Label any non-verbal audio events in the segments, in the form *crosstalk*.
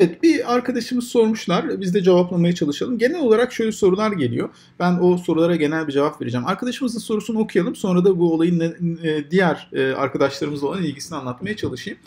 Evet bir arkadaşımız sormuşlar. Biz de cevaplamaya çalışalım. Genel olarak şöyle sorular geliyor. Ben o sorulara genel bir cevap vereceğim. Arkadaşımızın sorusunu okuyalım. Sonra da bu olayın diğer e, arkadaşlarımızla olan ilgisini anlatmaya çalışayım.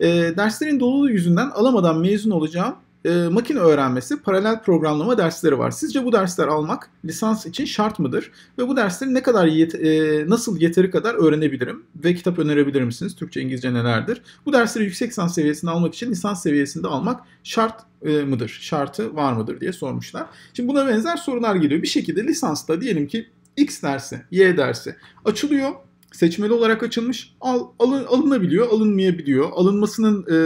E, derslerin dolu yüzünden alamadan mezun olacağım e, makine öğrenmesi, paralel programlama dersleri var. Sizce bu dersler almak lisans için şart mıdır? Ve bu dersleri ne kadar yet- e, nasıl yeteri kadar öğrenebilirim? Ve kitap önerebilir misiniz? Türkçe, İngilizce nelerdir? Bu dersleri yüksek lisans seviyesinde almak için lisans seviyesinde almak şart e, mıdır? Şartı var mıdır diye sormuşlar. Şimdi buna benzer sorular geliyor. Bir şekilde lisansta diyelim ki X dersi, Y dersi açılıyor seçmeli olarak açılmış. Al, alın, alınabiliyor, alınmayabiliyor. Alınmasının e,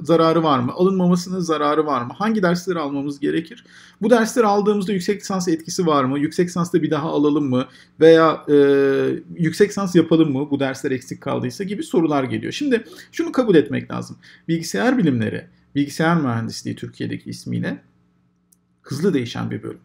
zararı var mı? Alınmamasının zararı var mı? Hangi dersleri almamız gerekir? Bu dersleri aldığımızda yüksek lisans etkisi var mı? Yüksek lisansta bir daha alalım mı? Veya e, yüksek lisans yapalım mı? Bu dersler eksik kaldıysa gibi sorular geliyor. Şimdi şunu kabul etmek lazım. Bilgisayar bilimleri, bilgisayar mühendisliği Türkiye'deki ismiyle hızlı değişen bir bölüm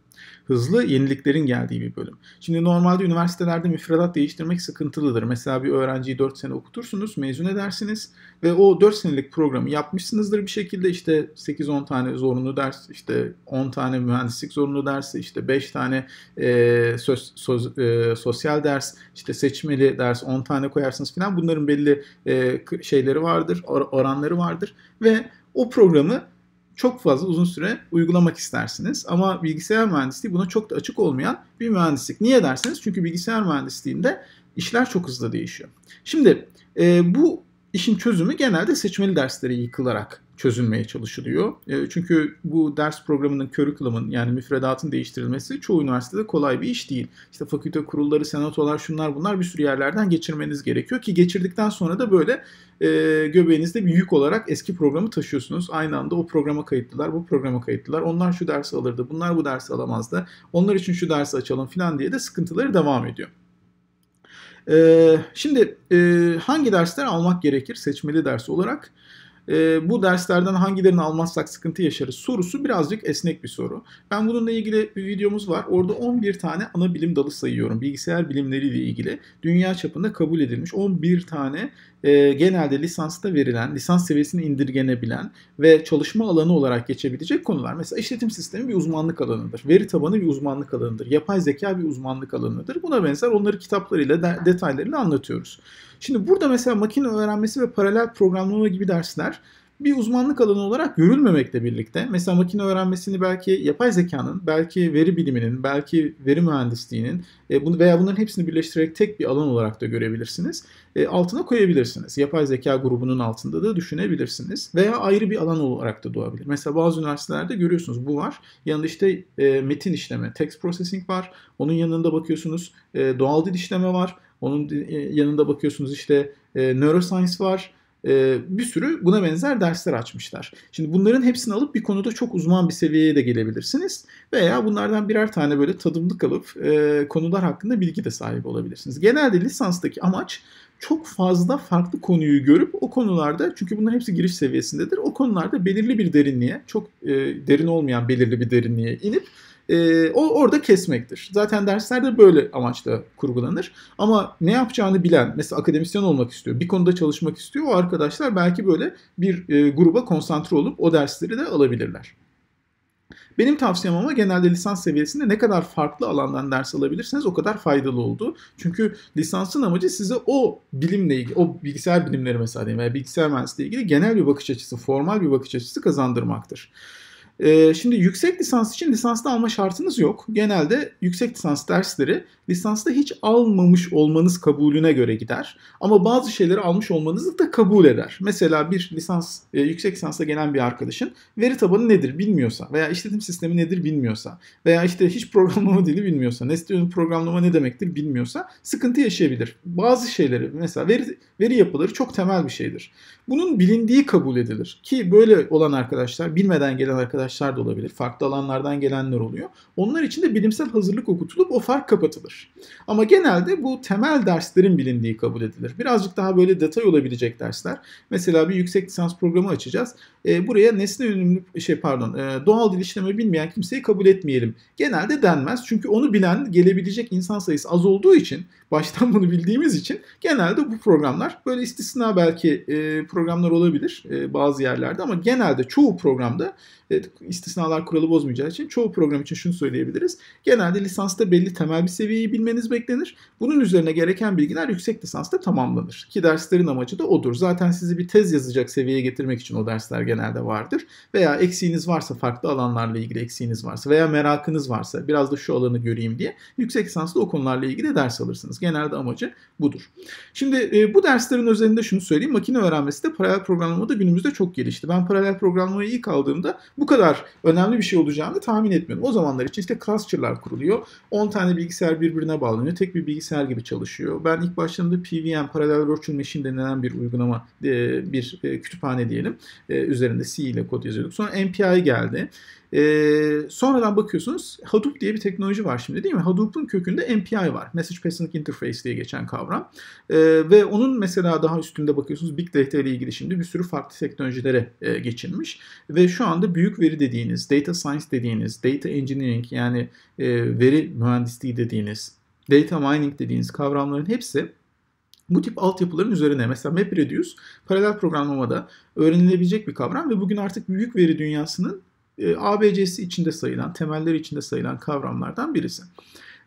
hızlı yeniliklerin geldiği bir bölüm. Şimdi normalde üniversitelerde müfredat değiştirmek sıkıntılıdır. Mesela bir öğrenciyi 4 sene okutursunuz, mezun edersiniz ve o 4 senelik programı yapmışsınızdır bir şekilde işte 8-10 tane zorunlu ders, işte 10 tane mühendislik zorunlu dersi, işte 5 tane e, söz, söz, e, sosyal ders, işte seçmeli ders 10 tane koyarsınız falan bunların belli e, şeyleri vardır, or oranları vardır ve o programı çok fazla uzun süre uygulamak istersiniz. Ama bilgisayar mühendisliği buna çok da açık olmayan bir mühendislik. Niye dersiniz? Çünkü bilgisayar mühendisliğinde işler çok hızlı değişiyor. Şimdi e, bu işin çözümü genelde seçmeli derslere yıkılarak çözülmeye çalışılıyor. E, çünkü bu ders programının curriculum'un yani müfredatın değiştirilmesi çoğu üniversitede kolay bir iş değil. İşte fakülte kurulları, senatolar, şunlar bunlar bir sürü yerlerden geçirmeniz gerekiyor ki geçirdikten sonra da böyle e, göbeğinizde bir yük olarak eski programı taşıyorsunuz. Aynı anda o programa kayıtlılar, bu programa kayıtlılar. Onlar şu dersi alırdı, bunlar bu dersi alamazdı. Onlar için şu dersi açalım falan diye de sıkıntıları devam ediyor. E, şimdi hangi dersler almak gerekir seçmeli ders olarak? e, bu derslerden hangilerini almazsak sıkıntı yaşarız sorusu birazcık esnek bir soru. Ben bununla ilgili bir videomuz var. Orada 11 tane ana bilim dalı sayıyorum. Bilgisayar bilimleriyle ilgili dünya çapında kabul edilmiş 11 tane e, genelde lisansta verilen, lisans seviyesini indirgenebilen ve çalışma alanı olarak geçebilecek konular. Mesela işletim sistemi bir uzmanlık alanıdır. Veri tabanı bir uzmanlık alanıdır. Yapay zeka bir uzmanlık alanıdır. Buna benzer onları kitaplarıyla, de, detaylarıyla anlatıyoruz. Şimdi burada mesela makine öğrenmesi ve paralel programlama gibi dersler bir uzmanlık alanı olarak görülmemekle birlikte mesela makine öğrenmesini belki yapay zekanın, belki veri biliminin, belki veri mühendisliğinin e, veya bunların hepsini birleştirerek tek bir alan olarak da görebilirsiniz. E, altına koyabilirsiniz. Yapay zeka grubunun altında da düşünebilirsiniz. Veya ayrı bir alan olarak da doğabilir. Mesela bazı üniversitelerde görüyorsunuz bu var. Yanında işte e, metin işleme, text processing var. Onun yanında bakıyorsunuz doğal dil işleme var. Onun e, yanında bakıyorsunuz işte e, neuroscience var. E, bir sürü buna benzer dersler açmışlar. Şimdi bunların hepsini alıp bir konuda çok uzman bir seviyeye de gelebilirsiniz. Veya bunlardan birer tane böyle tadımlık alıp e, konular hakkında bilgi de sahibi olabilirsiniz. Genelde lisanstaki amaç çok fazla farklı konuyu görüp o konularda çünkü bunların hepsi giriş seviyesindedir. O konularda belirli bir derinliğe, çok e, derin olmayan belirli bir derinliğe inip e, o orada kesmektir. Zaten dersler de böyle amaçla kurgulanır. Ama ne yapacağını bilen, mesela akademisyen olmak istiyor, bir konuda çalışmak istiyor, o arkadaşlar belki böyle bir e, gruba konsantre olup o dersleri de alabilirler. Benim tavsiyem ama genelde lisans seviyesinde ne kadar farklı alandan ders alabilirseniz o kadar faydalı oldu. Çünkü lisansın amacı size o bilimle ilgili, o bilgisayar bilimleri mesela veya bilgisayar mühendisliği ilgili genel bir bakış açısı, formal bir bakış açısı kazandırmaktır. Ee, şimdi yüksek lisans için lisansta alma şartınız yok. Genelde yüksek lisans dersleri lisansta hiç almamış olmanız kabulüne göre gider. Ama bazı şeyleri almış olmanızı da kabul eder. Mesela bir lisans, e, yüksek lisansa gelen bir arkadaşın veri tabanı nedir bilmiyorsa veya işletim sistemi nedir bilmiyorsa veya işte hiç programlama dili bilmiyorsa, nesne programlama ne demektir bilmiyorsa sıkıntı yaşayabilir. Bazı şeyleri mesela veri, veri yapıları çok temel bir şeydir. Bunun bilindiği kabul edilir. Ki böyle olan arkadaşlar, bilmeden gelen arkadaşlar arkadaşlar da olabilir. Farklı alanlardan gelenler oluyor. Onlar için de bilimsel hazırlık okutulup o fark kapatılır. Ama genelde bu temel derslerin bilindiği kabul edilir. Birazcık daha böyle detay olabilecek dersler. Mesela bir yüksek lisans programı açacağız. E, buraya nesne ünlü şey pardon e, doğal dil işleme bilmeyen kimseyi kabul etmeyelim. Genelde denmez. Çünkü onu bilen gelebilecek insan sayısı az olduğu için baştan bunu bildiğimiz için genelde bu programlar böyle istisna belki e, programlar olabilir e, bazı yerlerde ama genelde çoğu programda e, istisnalar kuralı bozmayacağı için çoğu program için şunu söyleyebiliriz. Genelde lisansta belli temel bir seviyeyi bilmeniz beklenir. Bunun üzerine gereken bilgiler yüksek lisansta tamamlanır. Ki derslerin amacı da odur. Zaten sizi bir tez yazacak seviyeye getirmek için o dersler genelde vardır. Veya eksiğiniz varsa farklı alanlarla ilgili eksiğiniz varsa veya merakınız varsa biraz da şu alanı göreyim diye yüksek lisansta o konularla ilgili ders alırsınız. Genelde amacı budur. Şimdi e, bu derslerin özelinde şunu söyleyeyim. Makine öğrenmesi de paralel programlama da günümüzde çok gelişti. Ben paralel programlamayı ilk aldığımda bu kadar önemli bir şey olacağını tahmin etmiyordum. O zamanlar için işte cluster'lar kuruluyor. 10 tane bilgisayar birbirine bağlanıyor. Tek bir bilgisayar gibi çalışıyor. Ben ilk başladığımda PVM, Parallel Virtual Machine denilen bir uygulama, e, bir e, kütüphane diyelim. E, üzerinde C ile kod yazıyorduk. Sonra MPI geldi. Ee, sonradan bakıyorsunuz Hadoop diye bir teknoloji var şimdi değil mi? Hadoop'un kökünde MPI var. Message Passing Interface diye geçen kavram. Ee, ve onun mesela daha üstünde bakıyorsunuz Big Data ile ilgili şimdi bir sürü farklı teknolojilere e, geçilmiş. Ve şu anda büyük veri dediğiniz, data science dediğiniz, data engineering yani e, veri mühendisliği dediğiniz, data mining dediğiniz kavramların hepsi bu tip altyapıların üzerine mesela MapReduce paralel programlamada öğrenilebilecek bir kavram ve bugün artık büyük veri dünyasının e, ABC'si içinde sayılan, temelleri içinde sayılan kavramlardan birisi.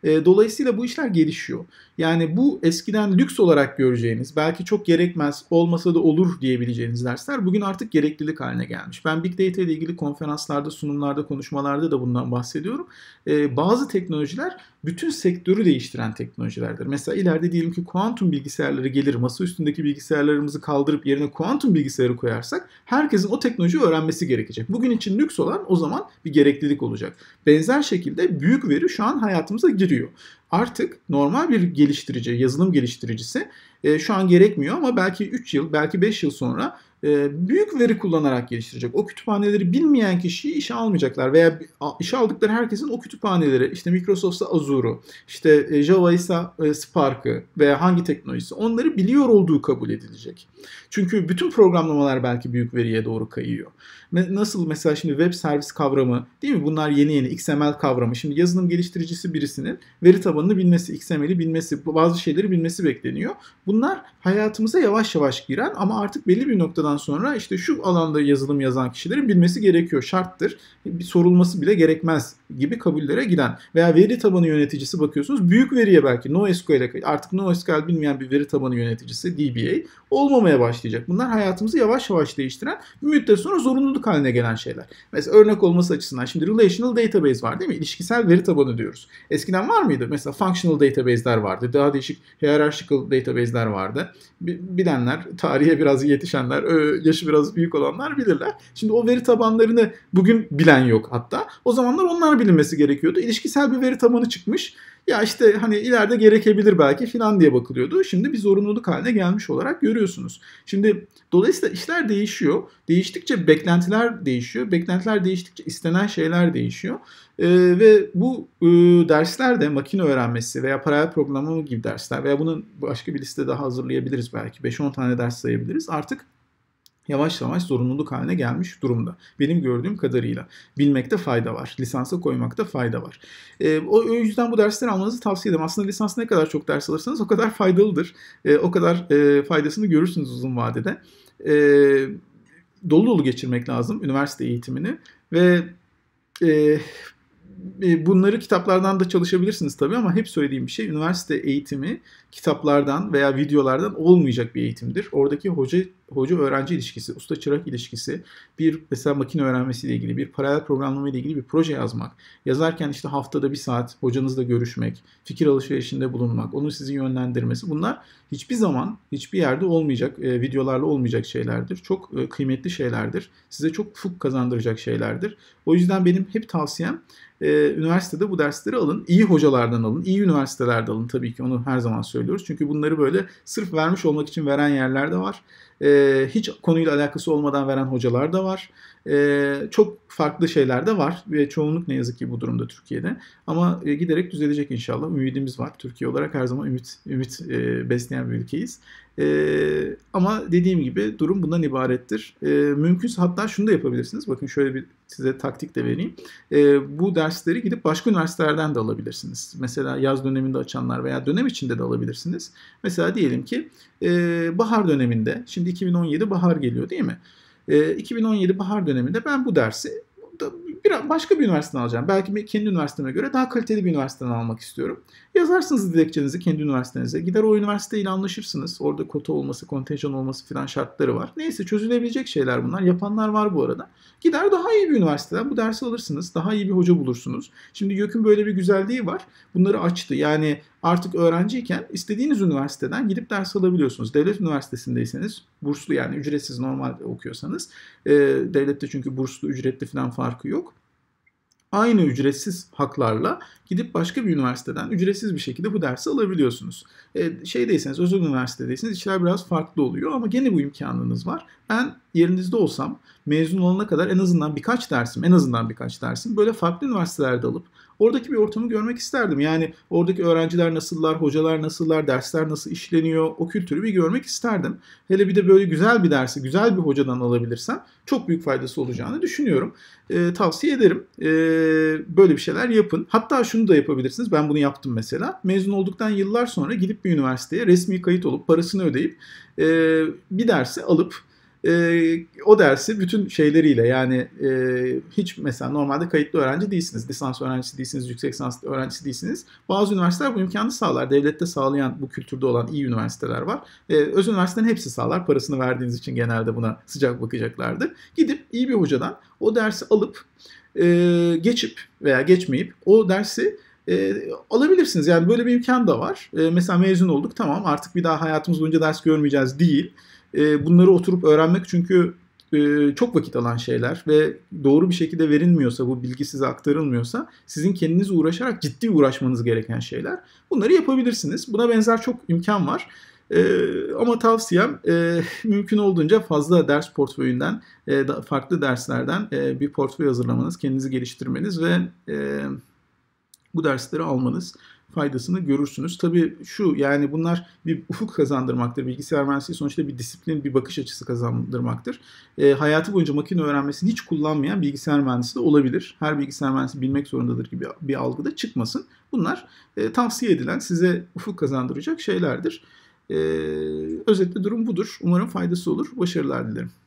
E, dolayısıyla bu işler gelişiyor. Yani bu eskiden lüks olarak göreceğiniz, belki çok gerekmez, olmasa da olur diyebileceğiniz dersler bugün artık gereklilik haline gelmiş. Ben Big Data ile ilgili konferanslarda, sunumlarda, konuşmalarda da bundan bahsediyorum. E, bazı teknolojiler bütün sektörü değiştiren teknolojilerdir. Mesela ileride diyelim ki kuantum bilgisayarları gelir, masa üstündeki bilgisayarlarımızı kaldırıp yerine kuantum bilgisayarı koyarsak herkesin o teknolojiyi öğrenmesi gerekecek. Bugün için lüks olan o zaman bir gereklilik olacak. Benzer şekilde büyük veri şu an hayatımıza giriyor. Artık normal bir geliştirici, yazılım geliştiricisi e, şu an gerekmiyor ama belki 3 yıl, belki 5 yıl sonra e, büyük veri kullanarak geliştirecek. O kütüphaneleri bilmeyen kişiyi işe almayacaklar veya işe aldıkları herkesin o kütüphaneleri işte Microsoft'sa Azure'u, işte e, Java ise Spark'ı veya hangi teknolojisi onları biliyor olduğu kabul edilecek. Çünkü bütün programlamalar belki büyük veriye doğru kayıyor. Nasıl mesela şimdi web servis kavramı değil mi? Bunlar yeni yeni XML kavramı. Şimdi yazılım geliştiricisi birisinin veri tabanını bilmesi, XML'i bilmesi, bazı şeyleri bilmesi bekleniyor. Bunlar hayatımıza yavaş yavaş giren ama artık belli bir noktadan noktadan sonra işte şu alanda yazılım yazan kişilerin bilmesi gerekiyor. Şarttır. Bir sorulması bile gerekmez gibi kabullere giden veya veri tabanı yöneticisi bakıyorsunuz büyük veriye belki NoSQL'e artık NoSQL bilmeyen bir veri tabanı yöneticisi DBA olmamaya başlayacak. Bunlar hayatımızı yavaş yavaş değiştiren bir müddet sonra zorunluluk haline gelen şeyler. Mesela örnek olması açısından şimdi relational database var değil mi? İlişkisel veri tabanı diyoruz. Eskiden var mıydı? Mesela functional database'ler vardı. Daha değişik hierarchical database'ler vardı. Bilenler, tarihe biraz yetişenler, yaşı biraz büyük olanlar bilirler. Şimdi o veri tabanlarını bugün bilen yok hatta. O zamanlar onlar bilinmesi gerekiyordu. İlişkisel bir veri tabanı çıkmış. Ya işte hani ileride gerekebilir belki filan diye bakılıyordu. Şimdi bir zorunluluk haline gelmiş olarak görüyorsunuz. Şimdi dolayısıyla işler değişiyor. Değiştikçe beklentiler değişiyor. Beklentiler değiştikçe istenen şeyler değişiyor. Ee, ve bu e, dersler makine öğrenmesi veya paralel programlama gibi dersler veya bunun başka bir liste daha hazırlayabiliriz belki. 5-10 tane ders sayabiliriz. Artık yavaş yavaş zorunluluk haline gelmiş durumda. Benim gördüğüm kadarıyla. Bilmekte fayda var. Lisansa koymakta fayda var. E, o, o yüzden bu dersleri almanızı tavsiye ederim. Aslında lisans ne kadar çok ders alırsanız o kadar faydalıdır. E, o kadar e, faydasını görürsünüz uzun vadede. E, dolu dolu geçirmek lazım üniversite eğitimini. Ve e, e, bunları kitaplardan da çalışabilirsiniz tabii ama hep söylediğim bir şey üniversite eğitimi kitaplardan veya videolardan olmayacak bir eğitimdir. Oradaki hoca hoca öğrenci ilişkisi, usta çırak ilişkisi, bir mesela makine öğrenmesiyle ilgili, bir paralel programlama ile ilgili bir proje yazmak, yazarken işte haftada bir saat hocanızla görüşmek, fikir alışverişinde bulunmak, onu sizi yönlendirmesi bunlar hiçbir zaman hiçbir yerde olmayacak, e, videolarla olmayacak şeylerdir. Çok e, kıymetli şeylerdir. Size çok fuk kazandıracak şeylerdir. O yüzden benim hep tavsiyem e, üniversitede bu dersleri alın. İyi hocalardan alın. iyi üniversitelerde alın tabii ki onu her zaman söylüyoruz. Çünkü bunları böyle sırf vermiş olmak için veren yerlerde var. E, ee, hiç konuyla alakası olmadan veren hocalar da var. E, çok farklı şeyler de var ve çoğunluk ne yazık ki bu durumda Türkiye'de. Ama e, giderek düzelecek inşallah. Ümidimiz var. Türkiye olarak her zaman ümit ümit e, besleyen bir ülkeyiz. E, ama dediğim gibi durum bundan ibarettir. E, mümkünse hatta şunu da yapabilirsiniz. Bakın şöyle bir size taktik de vereyim. E, bu dersleri gidip başka üniversitelerden de alabilirsiniz. Mesela yaz döneminde açanlar veya dönem içinde de alabilirsiniz. Mesela diyelim ki e, bahar döneminde, şimdi 2017 bahar geliyor değil mi? E, 2017 bahar döneminde ben bu dersi biraz başka bir üniversiteden alacağım. Belki kendi üniversiteme göre daha kaliteli bir üniversiteden almak istiyorum. Yazarsınız dilekçenizi kendi üniversitenize. Gider o üniversiteyle anlaşırsınız. Orada kota olması, kontenjan olması filan şartları var. Neyse çözülebilecek şeyler bunlar. Yapanlar var bu arada. Gider daha iyi bir üniversiteden bu dersi alırsınız. Daha iyi bir hoca bulursunuz. Şimdi YÖK'ün böyle bir güzelliği var. Bunları açtı. Yani artık öğrenciyken istediğiniz üniversiteden gidip ders alabiliyorsunuz. Devlet üniversitesindeyseniz burslu yani ücretsiz normal okuyorsanız e, devlette çünkü burslu ücretli falan farkı yok aynı ücretsiz haklarla gidip başka bir üniversiteden ücretsiz bir şekilde bu dersi alabiliyorsunuz. E, şeydeyseniz, özel üniversitedeyseniz işler biraz farklı oluyor ama gene bu imkanınız var. Ben yerinizde olsam mezun olana kadar en azından birkaç dersim, en azından birkaç dersim böyle farklı üniversitelerde alıp oradaki bir ortamı görmek isterdim. Yani oradaki öğrenciler nasıllar, hocalar nasıllar, dersler nasıl işleniyor o kültürü bir görmek isterdim. Hele bir de böyle güzel bir dersi, güzel bir hocadan alabilirsem çok büyük faydası olacağını düşünüyorum. E, tavsiye ederim. E, böyle bir şeyler yapın. Hatta şunu da yapabilirsiniz. Ben bunu yaptım mesela. Mezun olduktan yıllar sonra gidip bir üniversiteye resmi kayıt olup parasını ödeyip e, bir dersi alıp e, o dersi bütün şeyleriyle yani e, hiç mesela normalde kayıtlı öğrenci değilsiniz, lisans öğrencisi değilsiniz, yüksek lisans öğrencisi değilsiniz. Bazı üniversiteler bu imkanı sağlar. Devlette sağlayan bu kültürde olan iyi üniversiteler var. E, öz üniversitelerin hepsi sağlar. Parasını verdiğiniz için genelde buna sıcak bakacaklardır. Gidip iyi bir hocadan o dersi alıp e, geçip veya geçmeyip o dersi e, alabilirsiniz. Yani böyle bir imkan da var. E, mesela mezun olduk tamam artık bir daha hayatımız boyunca ders görmeyeceğiz değil. E, bunları oturup öğrenmek çünkü e, çok vakit alan şeyler ve doğru bir şekilde verilmiyorsa bu bilgi size aktarılmıyorsa sizin kendiniz uğraşarak ciddi uğraşmanız gereken şeyler. Bunları yapabilirsiniz. Buna benzer çok imkan var. E, ama tavsiyem e, *laughs* mümkün olduğunca fazla ders portföyünden, e, farklı derslerden e, bir portföy hazırlamanız, kendinizi geliştirmeniz ve e, bu dersleri almanız faydasını görürsünüz. Tabii şu yani bunlar bir ufuk kazandırmaktır. Bilgisayar mühendisliği sonuçta bir disiplin, bir bakış açısı kazandırmaktır. E, hayatı boyunca makine öğrenmesini hiç kullanmayan bilgisayar mühendisi de olabilir. Her bilgisayar mühendisi bilmek zorundadır gibi bir algıda çıkmasın. Bunlar e, tavsiye edilen, size ufuk kazandıracak şeylerdir. E, özetle durum budur. Umarım faydası olur. Başarılar dilerim.